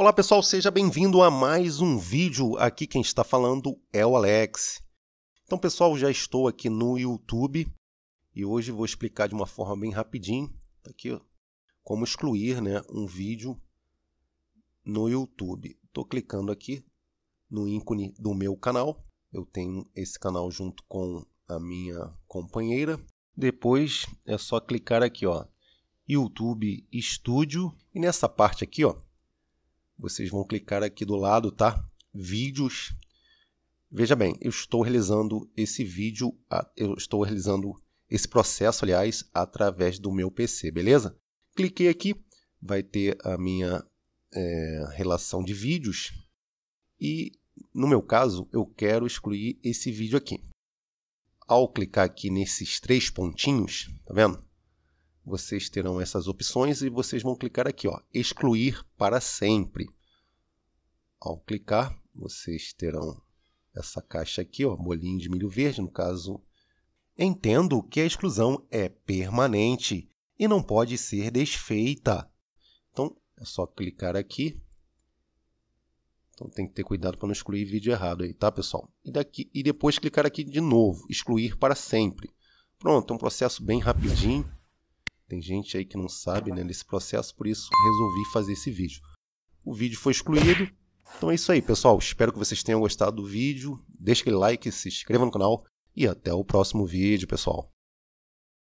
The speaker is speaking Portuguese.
Olá pessoal, seja bem-vindo a mais um vídeo. Aqui quem está falando é o Alex. Então pessoal, já estou aqui no YouTube e hoje vou explicar de uma forma bem rapidinho tá aqui como excluir né, um vídeo no YouTube. Estou clicando aqui no ícone do meu canal. Eu tenho esse canal junto com a minha companheira. Depois é só clicar aqui ó, YouTube Studio e nessa parte aqui ó vocês vão clicar aqui do lado, tá? Vídeos. Veja bem, eu estou realizando esse vídeo, eu estou realizando esse processo, aliás, através do meu PC, beleza? Cliquei aqui, vai ter a minha é, relação de vídeos e, no meu caso, eu quero excluir esse vídeo aqui. Ao clicar aqui nesses três pontinhos, tá vendo? vocês terão essas opções e vocês vão clicar aqui, ó, excluir para sempre. Ao clicar, vocês terão essa caixa aqui, ó, bolinho de milho verde, no caso. Entendo que a exclusão é permanente e não pode ser desfeita. Então, é só clicar aqui. Então, tem que ter cuidado para não excluir vídeo errado aí, tá, pessoal? E, daqui, e depois clicar aqui de novo, excluir para sempre. Pronto, é um processo bem rapidinho. Tem gente aí que não sabe né, desse processo, por isso resolvi fazer esse vídeo. O vídeo foi excluído. Então é isso aí, pessoal. Espero que vocês tenham gostado do vídeo. Deixe aquele like, se inscreva no canal e até o próximo vídeo, pessoal.